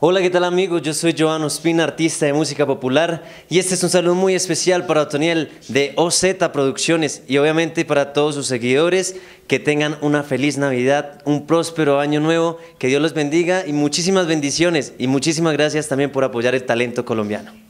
Hola, ¿qué tal amigos? Yo soy Joan Ospina, artista de música popular y este es un saludo muy especial para Otoniel de OZ Producciones y obviamente para todos sus seguidores que tengan una feliz Navidad, un próspero año nuevo, que Dios los bendiga y muchísimas bendiciones y muchísimas gracias también por apoyar el talento colombiano.